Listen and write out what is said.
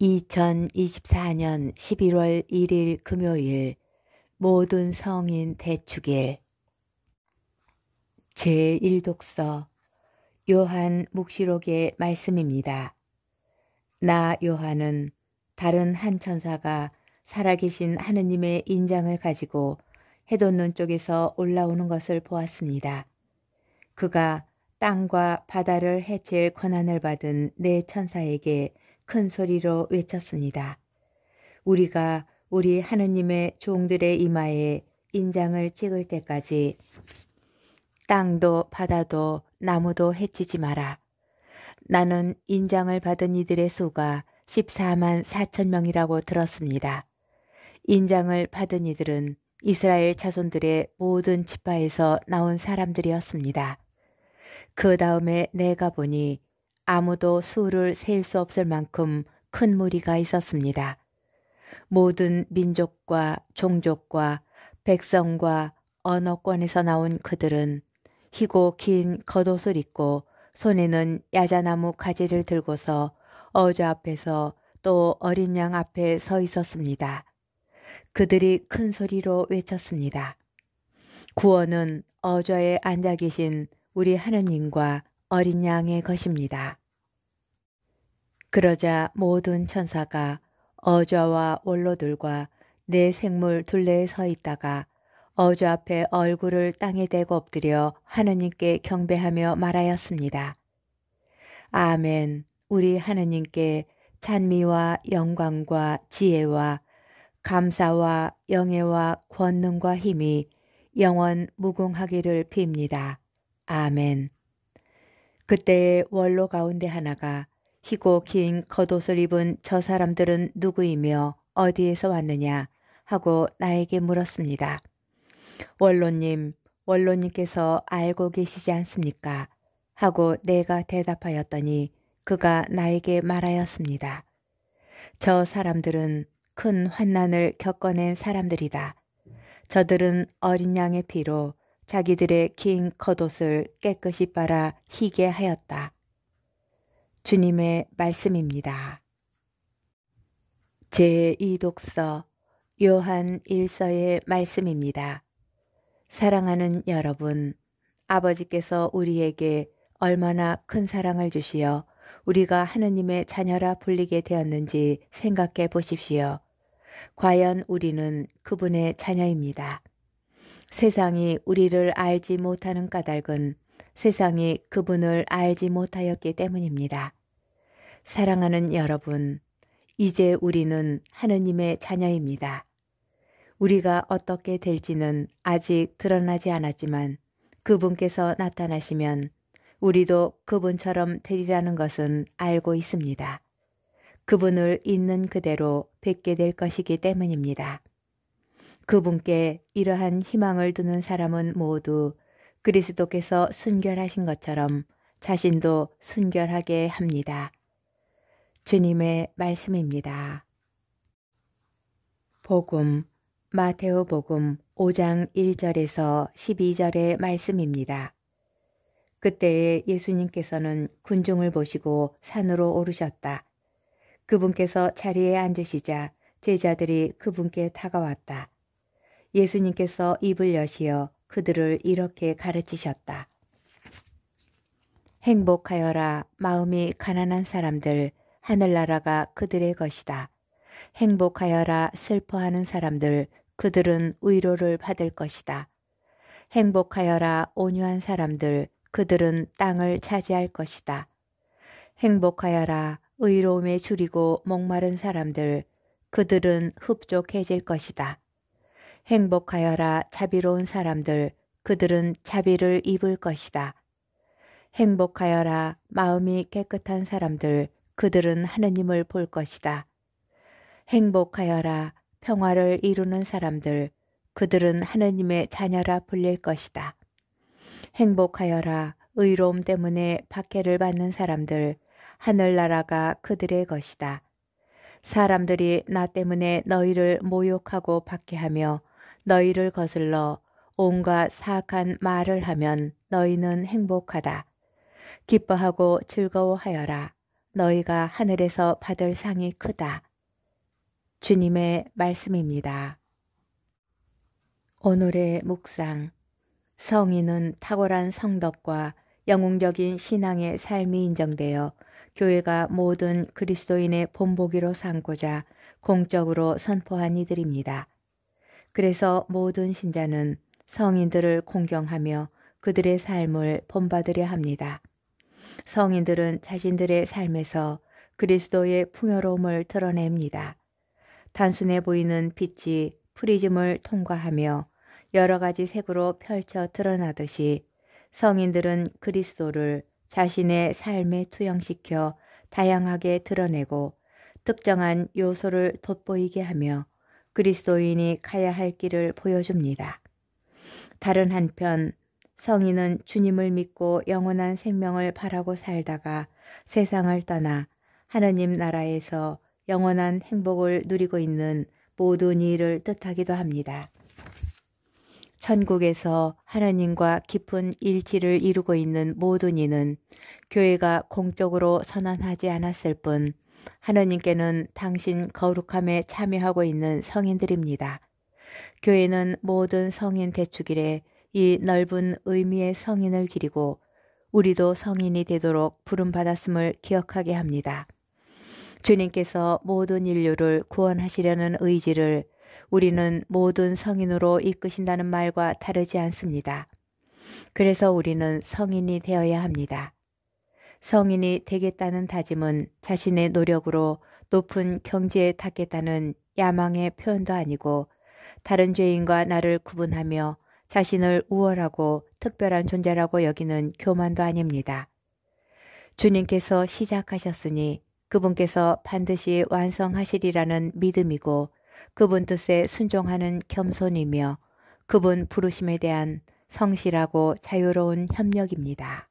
2024년 11월 1일 금요일 모든 성인 대축일 제1독서 요한 묵시록의 말씀입니다. 나 요한은 다른 한 천사가 살아계신 하느님의 인장을 가지고 해돋눈 쪽에서 올라오는 것을 보았습니다. 그가 땅과 바다를 해칠 권한을 받은 네 천사에게 큰 소리로 외쳤습니다. 우리가 우리 하느님의 종들의 이마에 인장을 찍을 때까지 땅도 바다도 나무도 해치지 마라. 나는 인장을 받은 이들의 수가 14만 4천 명이라고 들었습니다. 인장을 받은 이들은 이스라엘 자손들의 모든 지파에서 나온 사람들이었습니다. 그 다음에 내가 보니 아무도 수를 셀 수 없을 만큼 큰 무리가 있었습니다. 모든 민족과 종족과 백성과 언어권에서 나온 그들은 희고 긴 겉옷을 입고 손에는 야자나무 가지를 들고서 어조 앞에서 또 어린 양 앞에 서 있었습니다. 그들이 큰 소리로 외쳤습니다. 구원은 어좌에 앉아 계신 우리 하느님과 어린 양의 것입니다. 그러자 모든 천사가 어좌와 원로들과 내 생물 둘레에 서 있다가 어좌 앞에 얼굴을 땅에 대고 엎드려 하느님께 경배하며 말하였습니다. 아멘. 우리 하느님께 찬미와 영광과 지혜와 감사와 영예와 권능과 힘이 영원 무궁하기를 빕니다. 아멘. 그때의 원로 가운데 하나가 희고 긴 겉옷을 입은 저 사람들은 누구이며 어디에서 왔느냐 하고 나에게 물었습니다. 원로님, 원로님께서 알고 계시지 않습니까? 하고 내가 대답하였더니 그가 나에게 말하였습니다. 저 사람들은 큰 환난을 겪어낸 사람들이다. 저들은 어린 양의 피로 자기들의 긴 겉옷을 깨끗이 빨아 희게 하였다. 주님의 말씀입니다. 제2독서 요한 1서의 말씀입니다. 사랑하는 여러분, 아버지께서 우리에게 얼마나 큰 사랑을 주시어 우리가 하느님의 자녀라 불리게 되었는지 생각해 보십시오. 과연 우리는 그분의 자녀입니다. 세상이 우리를 알지 못하는 까닭은 세상이 그분을 알지 못하였기 때문입니다. 사랑하는 여러분, 이제 우리는 하느님의 자녀입니다. 우리가 어떻게 될지는 아직 드러나지 않았지만 그분께서 나타나시면 우리도 그분처럼 되리라는 것은 알고 있습니다. 그분을 있는 그대로 뵙게 될 것이기 때문입니다. 그분께 이러한 희망을 두는 사람은 모두 그리스도께서 순결하신 것처럼 자신도 순결하게 합니다. 주님의 말씀입니다. 복음 마테오 복음 5장 1절에서 12절의 말씀입니다. 그때에 예수님께서는 군중을 보시고 산으로 오르셨다. 그분께서 자리에 앉으시자 제자들이 그분께 다가왔다. 예수님께서 입을 여시어 그들을 이렇게 가르치셨다. 행복하여라 마음이 가난한 사람들 하늘나라가 그들의 것이다. 행복하여라 슬퍼하는 사람들 그들은 위로를 받을 것이다. 행복하여라 온유한 사람들 그들은 땅을 차지할 것이다. 행복하여라 의로움에 줄이고 목마른 사람들 그들은 흡족해질 것이다. 행복하여라 자비로운 사람들 그들은 자비를 입을 것이다. 행복하여라 마음이 깨끗한 사람들 그들은 하느님을 볼 것이다. 행복하여라 평화를 이루는 사람들 그들은 하느님의 자녀라 불릴 것이다. 행복하여라 의로움 때문에 박해를 받는 사람들 하늘나라가 그들의 것이다. 사람들이 나 때문에 너희를 모욕하고 박해하며 너희를 거슬러 온갖 사악한 말을 하면 너희는 행복하다. 기뻐하고 즐거워하여라. 너희가 하늘에서 받을 상이 크다. 주님의 말씀입니다. 오늘의 묵상. 성인은 탁월한 성덕과 영웅적인 신앙의 삶이 인정되어 교회가 모든 그리스도인의 본보기로 삼고자 공적으로 선포한 이들입니다. 그래서 모든 신자는 성인들을 공경하며 그들의 삶을 본받으려 합니다. 성인들은 자신들의 삶에서 그리스도의 풍요로움을 드러냅니다. 단순해 보이는 빛이 프리즘을 통과하며 여러 가지 색으로 펼쳐 드러나듯이 성인들은 그리스도를 자신의 삶에 투영시켜 다양하게 드러내고 특정한 요소를 돋보이게 하며 그리스도인이 가야 할 길을 보여줍니다. 다른 한편 성인은 주님을 믿고 영원한 생명을 바라고 살다가 세상을 떠나 하느님 나라에서 영원한 행복을 누리고 있는 모든 일을 뜻하기도 합니다. 천국에서 하나님과 깊은 일치를 이루고 있는 모든 이는 교회가 공적으로 선언하지 않았을 뿐 하나님께는 당신 거룩함에 참여하고 있는 성인들입니다. 교회는 모든 성인 대축일에 이 넓은 의미의 성인을 기리고 우리도 성인이 되도록 부름받았음을 기억하게 합니다. 주님께서 모든 인류를 구원하시려는 의지를 우리는 모든 성인으로 이끄신다는 말과 다르지 않습니다. 그래서 우리는 성인이 되어야 합니다. 성인이 되겠다는 다짐은 자신의 노력으로 높은 경지에 닿겠다는 야망의 표현도 아니고 다른 죄인과 나를 구분하며 자신을 우월하고 특별한 존재라고 여기는 교만도 아닙니다. 주님께서 시작하셨으니 그분께서 반드시 완성하시리라는 믿음이고 그분 뜻에 순종하는 겸손이며 그분 부르심에 대한 성실하고 자유로운 협력입니다.